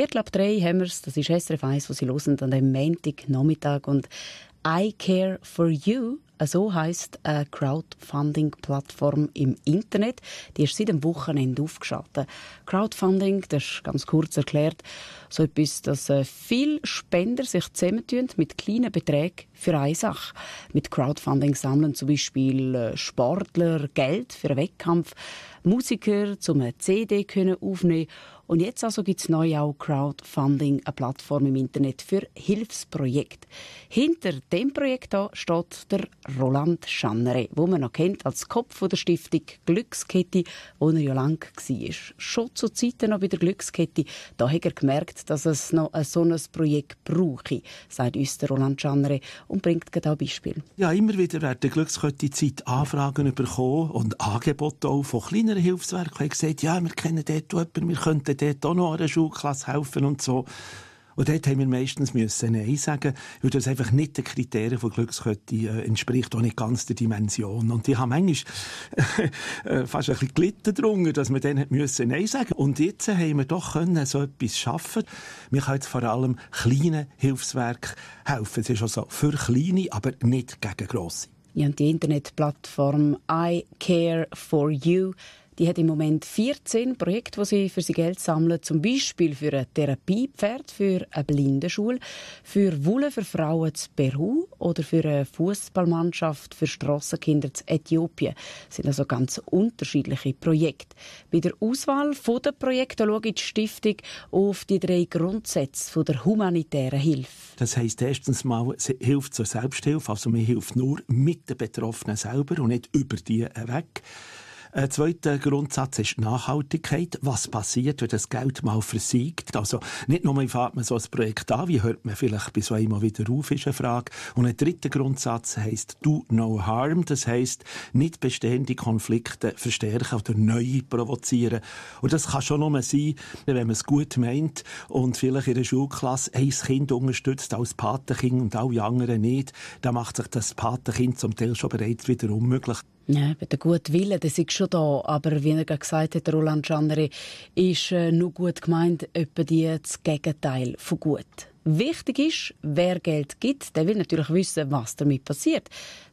Viertel ab drei haben wir es. Das ist SRF 1, was Sie hören an dem Montag Und I Care for You so heißt eine Crowdfunding-Plattform im Internet. Die ist seit dem Wochenende aufgeschaltet. Crowdfunding, das ist ganz kurz erklärt, so etwas, dass äh, viele Spender sich zusammentun mit kleinen Beträgen für eine Sache. Mit Crowdfunding sammeln zum Beispiel äh, Sportler Geld für einen Wettkampf, Musiker um eine CD können aufnehmen und jetzt also gibt es neu auch Crowdfunding, eine Plattform im Internet für Hilfsprojekte. Hinter dem Projekt hier steht der Roland Schannere, wo man noch kennt als Kopf der Stiftung Glückskette, wo er ja lang war. Schon zu Zeiten noch bei der Glückskette, da hat er gemerkt, dass es noch so ein Projekt brauche, sagt uns der Roland Schannere und bringt gerade ein Beispiel. Ja, immer wieder werden Glückskette Zeit Anfragen bekommen und Angebote auch von kleineren Hilfswerken. Ich gesagt, ja, wir kennen dort jemanden, wir könnten dort auch noch einer Schulklasse helfen und so. Und dort haben wir meistens müssen Nein sagen, weil das einfach nicht den Kriterien von Glückskette äh, entspricht, auch nicht ganz der Dimension. Und ich habe manchmal äh, fast ein bisschen gelitten darunter, dass wir dann müssen Nein sagen Und jetzt haben wir doch können so etwas schaffen Wir können jetzt vor allem kleinen Hilfswerken helfen. Es ist also für kleine, aber nicht gegen grosse. Ja, und die Internetplattform I Care for You die hat im Moment 14 Projekte, wo sie für sie Geld sammelt, zum Beispiel für ein Therapiepferd, für eine Blindenschule, für Wolle für Frauen zu Peru oder für eine Fußballmannschaft für Strassenkinder zu Äthiopien. Das sind also ganz unterschiedliche Projekte. Bei der Auswahl der Projekte schaut die Stiftung auf die drei Grundsätze der humanitären Hilfe. Das heisst erstens mal, sie hilft zur Selbsthilfe, also man hilft nur mit den Betroffenen selber und nicht über die weg. Ein zweiter Grundsatz ist Nachhaltigkeit. Was passiert, wenn das Geld mal versiegt? Also nicht nur, wie fährt man so ein Projekt an, wie hört man vielleicht bis so einmal wieder auf, ist eine Frage. Und ein dritter Grundsatz heißt Do No Harm. Das heißt nicht bestehende Konflikte verstärken oder neue provozieren. Und das kann schon nur sein, wenn man es gut meint und vielleicht in der Schulklasse ein Kind unterstützt als Patenkind und alle anderen nicht, dann macht sich das Patenkind zum Teil schon bereits wieder unmöglich. Ja, der gute Wille, der ist schon da, aber wie er gesagt hat, Roland Schannery, ist äh, nur gut gemeint, etwa die das Gegenteil von gut. Wichtig ist, wer Geld gibt, der will natürlich wissen, was damit passiert.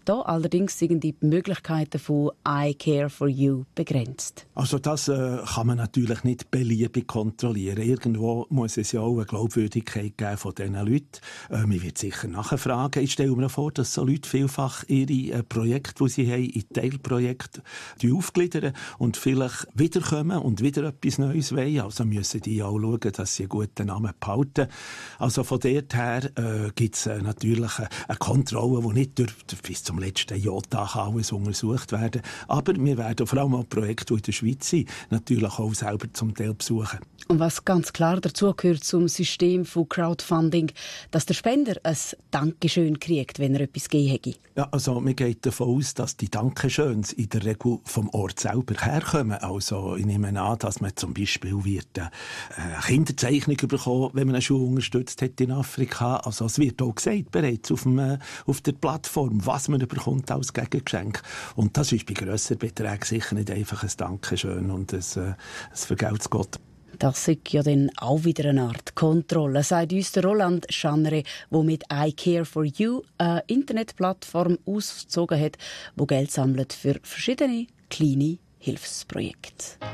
Da allerdings sind die Möglichkeiten von I Care for You begrenzt. Also das äh, kann man natürlich nicht beliebig kontrollieren. Irgendwo muss es ja auch eine Glaubwürdigkeit geben von diesen Leuten. Äh, man wird sicher nachfragen. Ich stelle mir vor, dass so Leute vielfach ihre äh, Projekte, die sie haben, in Teilprojekte aufgliedern und vielleicht wiederkommen und wieder etwas Neues wollen. Also müssen die auch schauen, dass sie einen guten Namen behalten. Also von dort her äh, gibt es äh, natürlich äh, eine Kontrolle, die nicht durch, bis zum am letzten Jahr alles untersucht werden. Aber wir werden vor allem auch Projekte, die in der Schweiz sind, natürlich auch selber zum Teil besuchen. Und was ganz klar dazugehört zum System von Crowdfunding, dass der Spender ein Dankeschön kriegt, wenn er etwas gegeben hätte. Ja, also wir gehen davon aus, dass die Dankeschöns in der Regel vom Ort selber herkommen. Also ich nehme an, dass man zum Beispiel wird äh, eine Kinderzeichnung bekommen, wenn man eine Schule unterstützt hat in Afrika. Also es wird auch gesagt bereits auf, dem, äh, auf der Plattform, was man überkommt als Gegengeschenk. Und das ist bei grösseren Beträgen sicher nicht einfach ein Dankeschön und ein, äh, ein Vergelt's Gott. Das ist ja dann auch wieder eine Art Kontrolle, sagt uns Roland Schanre, der mit I Care for You eine Internetplattform ausgezogen hat, wo Geld sammelt für verschiedene kleine Hilfsprojekte.